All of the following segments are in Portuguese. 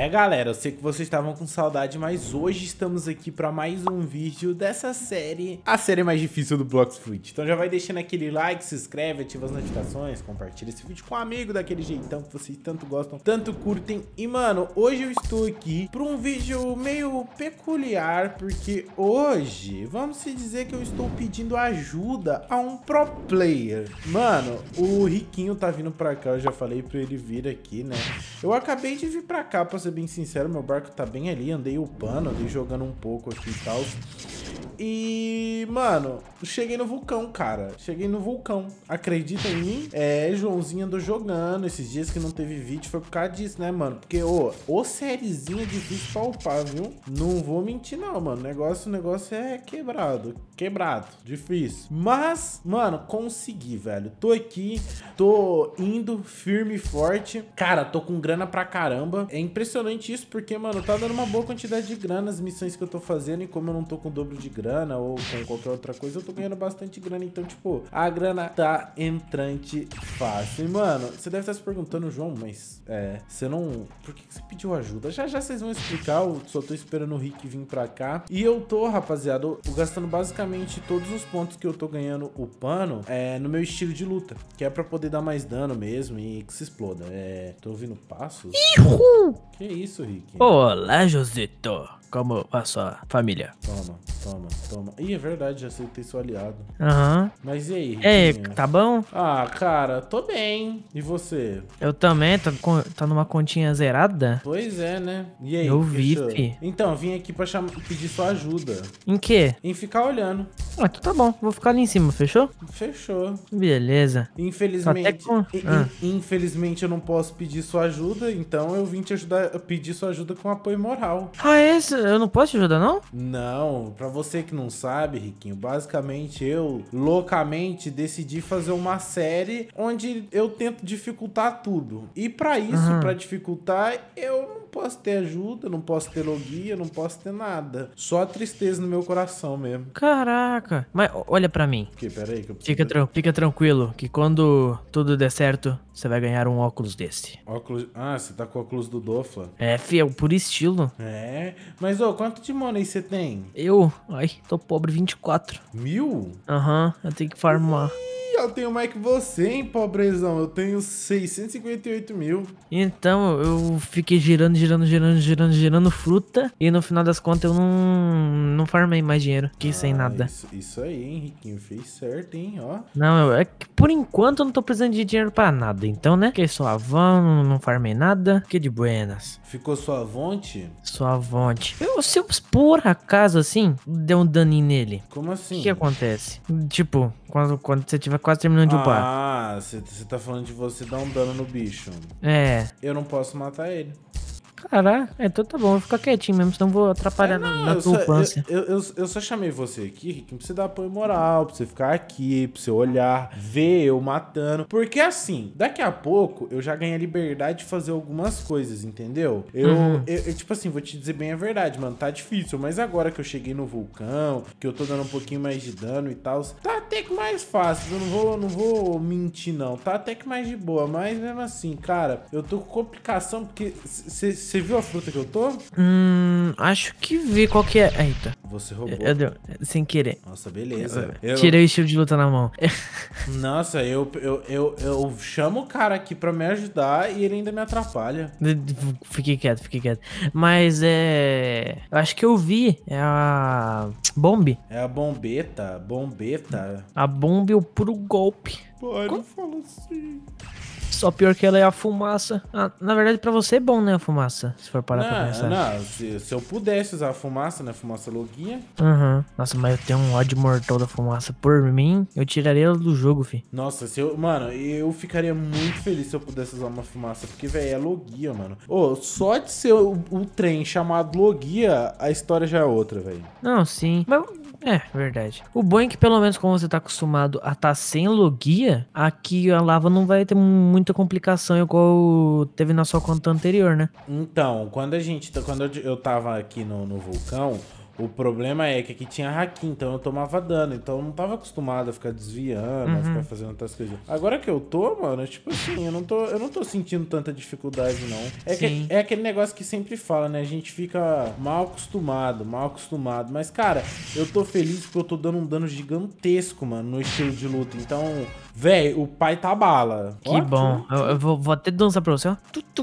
É, galera, eu sei que vocês estavam com saudade, mas hoje estamos aqui para mais um vídeo dessa série, a série mais difícil do Blox Fruit. Então já vai deixando aquele like, se inscreve, ativa as notificações, compartilha esse vídeo com um amigo daquele jeitão que vocês tanto gostam, tanto curtem. E, mano, hoje eu estou aqui para um vídeo meio peculiar, porque hoje, vamos se dizer que eu estou pedindo ajuda a um pro player. Mano, o Riquinho tá vindo para cá, eu já falei para ele vir aqui, né? Eu acabei de vir para cá pra vocês ser bem sincero, meu barco tá bem ali, andei upando, andei jogando um pouco aqui e tal. E, mano, cheguei no vulcão, cara. Cheguei no vulcão. Acredita em mim? É, Joãozinho andou jogando. Esses dias que não teve vídeo foi por causa disso, né, mano? Porque, ô, ô sériezinha difícil pra upar, viu? Não vou mentir, não, mano. O negócio, o negócio é quebrado. Quebrado. Difícil. Mas, mano, consegui, velho. Tô aqui, tô indo firme e forte. Cara, tô com grana pra caramba. É impressionante isso, porque, mano, tá dando uma boa quantidade de grana as missões que eu tô fazendo. E como eu não tô com dobro de grana, grana ou com qualquer outra coisa, eu tô ganhando bastante grana. Então, tipo, a grana tá entrante fácil. E, mano, você deve estar se perguntando, João, mas é, você não. Por que, que você pediu ajuda? Já já vocês vão explicar. Eu só tô esperando o Rick vir pra cá. E eu tô, rapaziada, eu, gastando basicamente todos os pontos que eu tô ganhando o pano é, no meu estilo de luta, que é pra poder dar mais dano mesmo e que se exploda. É, tô ouvindo passos. Ihu! Que isso, Rick? Olá, Joseto como a sua família. Toma, toma, toma. Ih, é verdade, já aceitei seu aliado. Aham. Uhum. Mas e aí? É, tá bom? Ah, cara, tô bem. E você? Eu também, tá, tá numa continha zerada? Pois é, né? E aí? Eu vi, Então, vim aqui pra chamar, pedir sua ajuda. Em quê? Em ficar olhando. Ah, então tá bom, vou ficar ali em cima, fechou? Fechou. Beleza. Infelizmente, com... ah. infelizmente eu não posso pedir sua ajuda, então eu vim te ajudar, pedir sua ajuda com apoio moral. Ah, é? Eu não posso te ajudar, não? Não, pra você que não sabe, Riquinho, basicamente eu, loucamente, decidi fazer uma série onde eu tento dificultar tudo. E pra isso, uhum. pra dificultar, eu não posso ter ajuda, não posso ter logia, não posso ter nada. Só tristeza no meu coração mesmo. Caraca. Caraca, mas olha para mim. Que, que eu fica, tra fica tranquilo, que quando tudo der certo, você vai ganhar um óculos desse. Óculos. Ah, você tá com o óculos do Dofla. É, fi, é por estilo. É. Mas, ô, quanto de money você tem? Eu? Ai, tô pobre 24. Mil? Aham, uhum, eu tenho que farmar. Eu tenho mais que você, hein, pobrezão? Eu tenho 658 mil. Então, eu fiquei girando, girando, girando, girando, girando fruta. E no final das contas, eu não, não farmei mais dinheiro. Fiquei ah, sem nada. Isso, isso, aí, Henriquinho. Fez certo, hein, ó. Não, eu, é que por enquanto eu não tô precisando de dinheiro pra nada. Então, né? Fiquei suavão, não farmei nada. Fiquei de buenas. Ficou suavonte? Suavonte. Eu, se eu, por acaso, assim, deu um daninho nele. Como assim? O que acontece? Tipo, quando, quando você tiver quase terminando de upar. Ah, você tá falando de você dar um dano no bicho. É. Eu não posso matar ele. Caraca, então tá bom, vou ficar quietinho mesmo, senão vou atrapalhar é, não, na, turbância. Eu, eu, eu, eu, só chamei você aqui, Rick, pra você dar apoio moral, pra você ficar aqui, pra você olhar, ver eu matando. Porque assim, daqui a pouco eu já ganhei a liberdade de fazer algumas coisas, entendeu? Eu, uhum. eu, tipo assim, vou te dizer bem a verdade, mano, tá difícil, mas agora que eu cheguei no vulcão, que eu tô dando um pouquinho mais de dano e tal, tá até que mais fácil, eu não vou, não vou mentir não, tá até que mais de boa, mas mesmo assim, cara, eu tô com complicação porque se você viu a fruta que eu tô? Hum, acho que vi. Qual que é? Eita. Você roubou. Eu, eu, sem querer. Nossa, beleza. Eu, Tirei o estilo de luta na mão. Nossa, eu, eu, eu, eu chamo o cara aqui pra me ajudar e ele ainda me atrapalha. Fiquei quieto, fiquei quieto. Mas é. Eu acho que eu vi. É a. Bombe. É a bombeta. Bombeta. A bombe, o puro golpe. Pô, ele fala assim. Só pior que ela é a fumaça. Ah, na verdade, pra você é bom, né, a fumaça? Se for parar não, pra pensar. Não, se, se, eu pudesse usar a fumaça, né, fumaça loguinha. Aham. Uhum. Nossa, mas eu tenho um ódio mortal da fumaça. Por mim, eu tiraria ela do jogo, fi. Nossa, se eu... Mano, eu ficaria muito feliz se eu pudesse usar uma fumaça, porque, velho, é logia, mano. Ô, oh, só de ser o, o trem chamado logia, a história já é outra, velho. Não, sim. Mas é, verdade. O bom é que pelo menos como você tá acostumado a estar tá sem logia, aqui a lava não vai ter muita complicação igual teve na sua conta anterior, né? Então, quando a gente, tá, quando eu tava aqui no, no vulcão, o problema é que aqui tinha haki, então eu tomava dano. Então eu não tava acostumado a ficar desviando, uhum. a ficar fazendo outras coisas. Agora que eu tô, mano, é tipo assim, eu não tô, eu não tô sentindo tanta dificuldade, não. É, que, é aquele negócio que sempre fala, né? A gente fica mal acostumado, mal acostumado. Mas, cara, eu tô feliz porque eu tô dando um dano gigantesco, mano, no estilo de luta. Então, Véi, o pai tá bala. Que ó, bom. Eu, eu, vou, vou até dançar pra você, ó.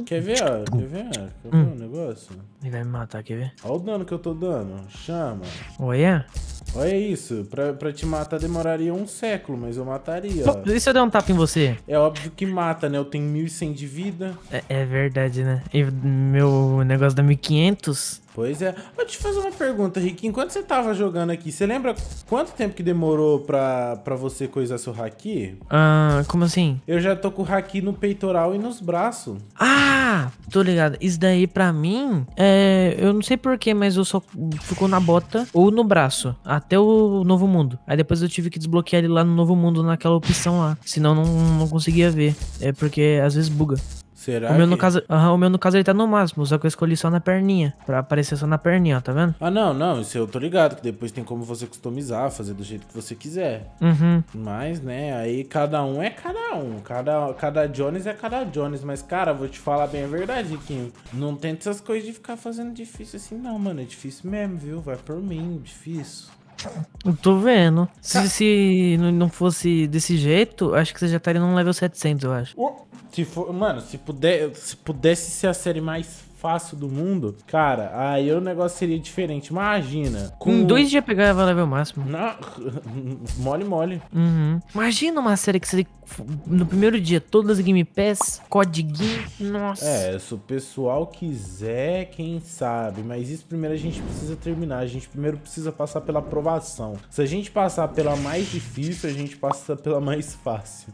Quer ver, ó? Quer ver? Quer ver hum. o hum. um negócio? Ele vai me matar, quer ver? Olha o dano que eu tô dando. Chama. Olha. Olha isso. Pra, pra te matar demoraria um século, mas eu mataria. Pô, e se eu der um tapa em você? É óbvio que mata, né? Eu tenho 1.100 de vida. É, é verdade, né? E meu negócio dá 1.500. Pois é. Vou te fazer uma pergunta, Rick. Enquanto você tava jogando aqui, você lembra quanto tempo que demorou pra, pra você coisar seu haki? Ah, como assim? Eu já tô com o haki no peitoral e nos braços. Ah, tô ligado. Isso daí pra mim, é, eu não sei porquê, mas eu só ficou na bota ou no braço, até o Novo Mundo. Aí depois eu tive que desbloquear ele lá no Novo Mundo, naquela opção lá. Senão não, não conseguia ver. É porque às vezes buga. Será? O meu, que... no caso, o meu no caso ele tá no máximo, só que eu escolhi só na perninha. Pra aparecer só na perninha, ó, tá vendo? Ah, não, não. Isso eu tô ligado, que depois tem como você customizar, fazer do jeito que você quiser. Uhum. Mas, né, aí cada um é cada um. Cada, cada Jones é cada Jones. Mas, cara, vou te falar bem a verdade, Kim. Não tenta essas coisas de ficar fazendo difícil assim, não, mano. É difícil mesmo, viu? Vai por mim, difícil. Eu tô vendo. Se, se não fosse desse jeito, acho que você já estaria num level 700, eu acho. Se for, mano, se, puder, se pudesse ser a série mais fácil do mundo, cara, aí o negócio seria diferente. Imagina. Com em dois dias pegava level máximo. Na... mole, mole. Uhum. Imagina uma série que seria no primeiro dia, todas as Game Pass, codiguinho, nossa. É, se o pessoal quiser, quem sabe. Mas isso primeiro a gente precisa terminar. A gente primeiro precisa passar pela aprovação. Se a gente passar pela mais difícil, a gente passa pela mais fácil.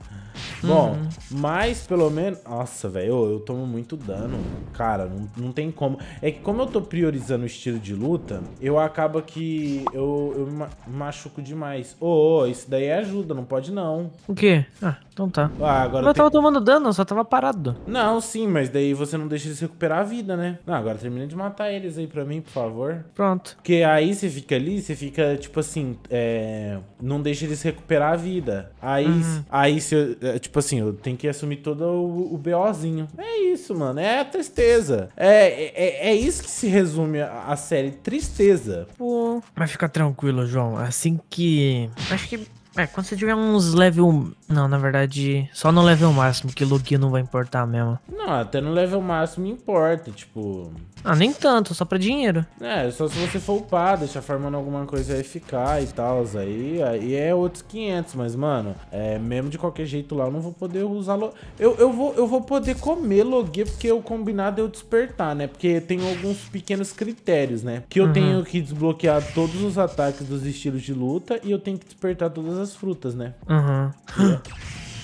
Bom, uhum. mas pelo menos. Nossa, velho, eu, eu tomo muito dano. Cara, não, não tem como. É que como eu tô priorizando o estilo de luta, eu acaba que eu, eu me machuco demais. Ô, oh, oh, isso daí ajuda, não pode não. O quê? Ah, então tá. Ah, agora eu tem... tava tomando dano, só tava parado. Não, sim, mas daí você não deixa eles recuperar a vida, né? Não, agora termina de matar eles aí pra mim, por favor. Pronto. Porque aí você fica ali, você fica, tipo assim, é... não deixa eles recuperar a vida. Aí, uhum. aí você, é, tipo assim, eu tenho que assumir todo o, o BOzinho. É isso, mano, é a tristeza. É, é, é, é, isso que se resume a, a série. Tristeza. Pô. Mas fica tranquilo, João. Assim que. Acho que é, quando você tiver uns level. Não, na verdade, só no level máximo, que login não vai importar mesmo. Não, até no level máximo importa, tipo. Ah, nem tanto, só pra dinheiro. É, só se você for upar, deixar formando alguma coisa aí ficar e tal, aí, aí é outros 500, mas mano, é, mesmo de qualquer jeito lá eu não vou poder usar. Lo... Eu, eu, vou, eu vou poder comer logia porque o combinado é eu despertar, né? Porque tem alguns pequenos critérios, né? Que eu uhum. tenho que desbloquear todos os ataques dos estilos de luta e eu tenho que despertar todas as as frutas, né? Aham. Uhum.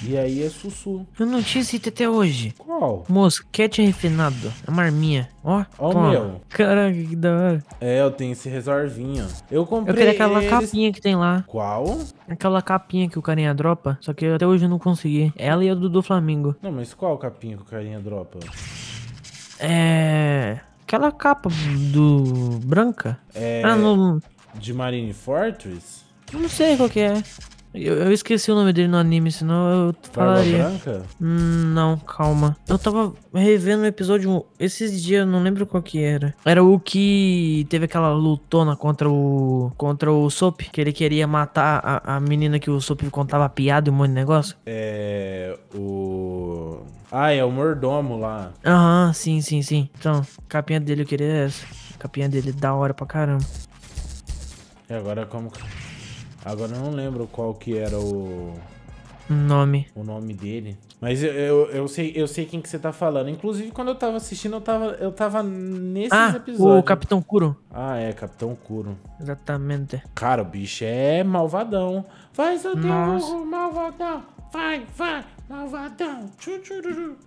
E, e aí é sussu. Eu não tinha esse até hoje. Qual? Mosquete refinado. É uma arminha. Ó. Ó o meu. Caraca, que da hora. É, eu tenho esse reservinho. Eu comprei. Eu queria aquela eles... capinha que tem lá. Qual? Aquela capinha que o carinha dropa. Só que até hoje eu não consegui. Ela e a do, do Flamengo. Não, mas qual capinha que o carinha dropa? É. Aquela capa do. branca. É. Ah, De Marine Fortress? Eu não sei qual que é. Eu, eu, esqueci o nome dele no anime, senão eu falaria. Barba Branca? Hum, não, calma. Eu tava revendo o episódio esses dias, não lembro qual que era. Era o que teve aquela lutona contra o contra o Sop, que ele queria matar a, a menina que o Sop contava piada e um monte de negócio. É, o Ah, é o mordomo lá. Aham, sim, sim, sim. Então, capinha dele eu queria essa. Capinha dele da hora pra caramba. E agora como Agora eu não lembro qual que era o nome. O nome dele. Mas eu, eu, eu, sei, eu sei quem que você tá falando. Inclusive, quando eu tava assistindo, eu tava, eu tava nesses ah, episódios. O Capitão Curo. Ah, é, Capitão Curo. Exatamente. Cara, o bicho é malvadão. Vai, seu Deus, malvadão. Vai, vai, malvadão.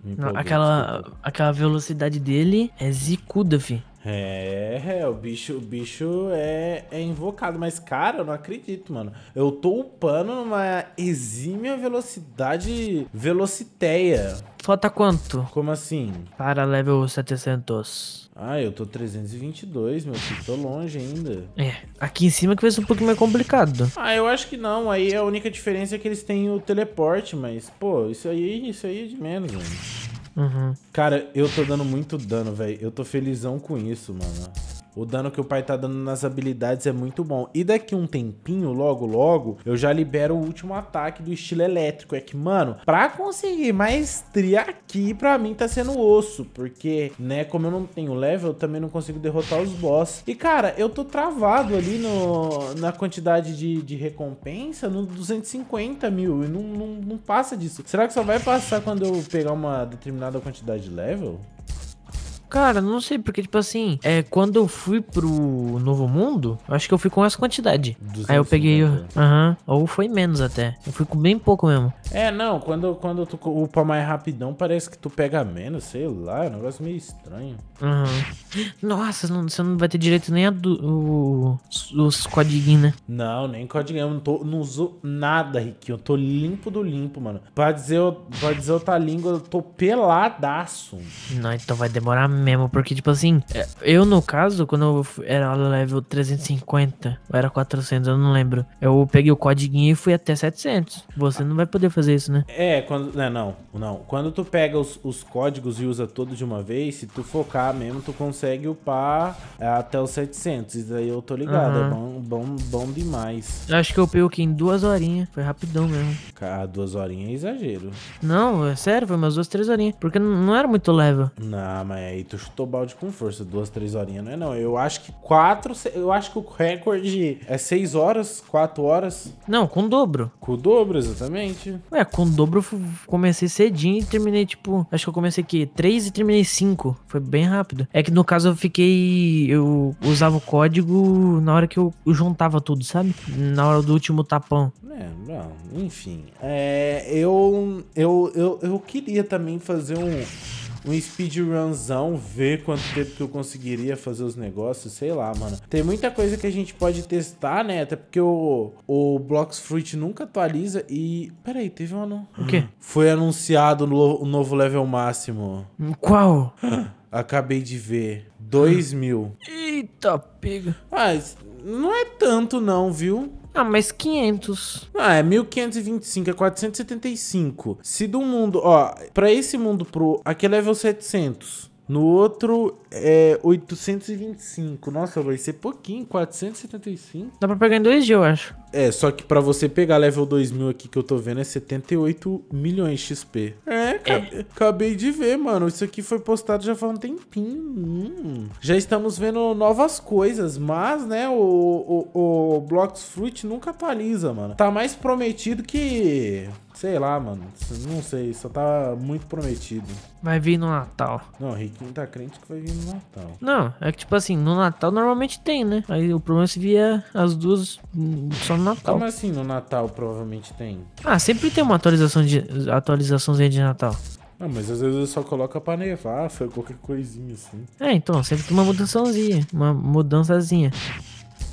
Não, aquela, aquela velocidade dele é zicuda, fi. É, é, o bicho, o bicho é, é invocado. Mas, cara, eu não acredito, mano. Eu tô upando numa exímia velocidade velociteia. Falta tá quanto? Como assim? Para level 700. Ah, eu tô 322, meu filho. Tô longe ainda. É, aqui em cima que vai ser um pouco mais complicado. Ah, eu acho que não. Aí a única diferença é que eles têm o teleporte, mas, pô, isso aí, isso aí é de menos, mano. Uhum. Cara, eu tô dando muito dano, velho. Eu tô felizão com isso, mano. O dano que o pai tá dando nas habilidades é muito bom. E daqui um tempinho, logo logo, eu já libero o último ataque do estilo elétrico. É que, mano, pra conseguir maestria aqui, pra mim tá sendo osso. Porque, né, como eu não tenho level, eu também não consigo derrotar os boss. E, cara, eu tô travado ali no, na quantidade de, de recompensa no 250 mil. E não, não, não passa disso. Será que só vai passar quando eu pegar uma determinada quantidade de level? Cara, não sei, porque, tipo assim, é, quando eu fui pro Novo Mundo, eu acho que eu fui com essa quantidade. Aí eu peguei. Aham, uh -huh, ou foi menos até. Eu fui com bem pouco mesmo. É, não, quando, quando tu upa mais rapidão, parece que tu pega menos, sei lá, é um negócio meio estranho. Aham. Nossa, não, você não vai ter direito nem a do, o, os codiguinhos, né? Não, nem codiguinho. Eu não, tô, não uso nada, Riquinho. Eu tô limpo do limpo, mano. Pra dizer, pra dizer outra língua, eu tô peladaço. Não, então vai demorar mesmo, porque, tipo assim, eu no caso, quando eu era level 350, ou era 400, eu não lembro, eu peguei o código e fui até 700. Você não vai poder fazer isso, né? É, quando. Não, né, não. não. Quando tu pega os, os códigos e usa todos de uma vez, se tu focar mesmo, tu consegue upar até os 700. Isso daí eu tô ligado, uhum. é bom, bom, bom demais. Eu acho que eu peguei o que em duas horinhas, foi rapidão mesmo. Cara, duas horinhas é exagero. Não, é sério, foi umas duas, três horinhas, porque não era muito level. Não, mas aí tu chutou balde com força, duas, três horinhas, não é não. Eu acho que quatro, eu acho que o recorde é seis horas, quatro horas. Não, com o dobro. Com o dobro, exatamente. É, com o dobro comecei cedinho e terminei, tipo, acho que eu comecei aqui três e terminei cinco. Foi bem rápido. É que no caso eu fiquei, eu usava o código na hora que eu juntava tudo, sabe? Na hora do último tapão. É, não, enfim. É, eu, eu, eu, eu queria também fazer um um speedrunzão, ver quanto tempo que eu conseguiria fazer os negócios, sei lá, mano. Tem muita coisa que a gente pode testar, né? Até porque o, o Blox Fruit nunca atualiza e... Peraí, teve um... Anu... O quê? Foi anunciado o novo level máximo. Qual? Acabei de ver. 2 mil. Eita, pega. Mas não é tanto não, viu? Ah, mas 500. Ah, é 1525, é 475. Se do mundo, ó, pra esse mundo pro, aqui é level 700. No outro é 825. Nossa, vai ser pouquinho, 475. Dá pra pegar em dois dias, eu acho. É, só que pra você pegar level 2000 aqui que eu tô vendo é 78 milhões de XP. É, é. acabei de ver, mano. Isso aqui foi postado já faz um tempinho. Hum. Já estamos vendo novas coisas, mas, né, o, o, o Blox Fruit nunca atualiza, mano. Tá mais prometido que Sei lá, mano. Não sei, só tá muito prometido. Vai vir no Natal. Não, o Riquinho tá crente que vai vir no Natal. Não, é que tipo assim, no Natal normalmente tem, né? Aí o problema é se vier as duas só no Natal. Como assim no Natal provavelmente tem? Ah, sempre tem uma atualização de atualizaçãozinha de Natal. Ah, mas às vezes só coloca pra nevar, foi qualquer coisinha assim. É, então, sempre tem uma mudançãozinha, uma mudançazinha.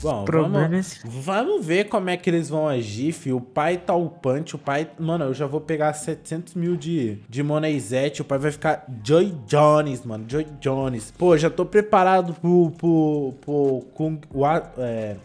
Bom, vamos, vamos, ver como é que eles vão agir, fi. O pai tá punch, o pai... Mano, eu já vou pegar 700 mil de, de Monezete, o pai vai ficar Joy Jones, mano. Joy Jones. Pô, já tô preparado pro... pro, pro Kung... Wa, é,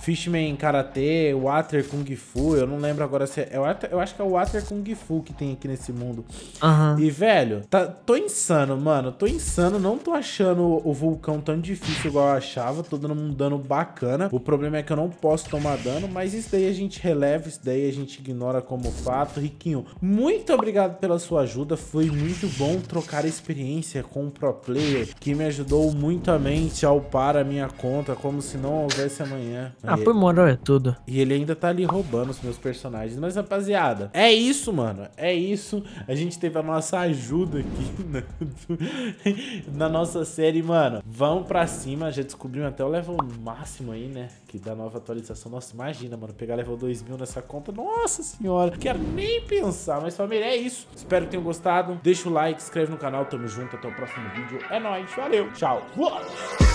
Fishman Karate, Water Kung Fu, eu não lembro agora se é. Eu acho que é o Water Kung Fu que tem aqui nesse mundo. Uhum. E, velho, tá, tô insano, mano. Tô insano, não tô achando o vulcão tão difícil igual eu achava. Tô dando um dano bacana. O problema é que eu não posso tomar dano, mas isso daí a gente releva, isso daí a gente ignora como fato. Riquinho, muito obrigado pela sua ajuda. Foi muito bom trocar experiência com o pro player que me ajudou muito a mente ao par a minha conta, como se não houvesse amanhã. Ah, por moral é tudo. E ele ainda tá ali roubando os meus personagens. Mas, rapaziada, é isso, mano. É isso. A gente teve a nossa ajuda aqui na, né? na nossa série, mano. Vamos pra cima. Já descobrimos até o level máximo aí, né? Que da nova atualização. Nossa, imagina, mano. Pegar level 2000 nessa conta. Nossa senhora. Quero nem pensar. Mas, família, é isso. Espero que tenham gostado. Deixa o like, se inscreve no canal. Tamo junto. Até o próximo vídeo. É nóis. Valeu. Tchau.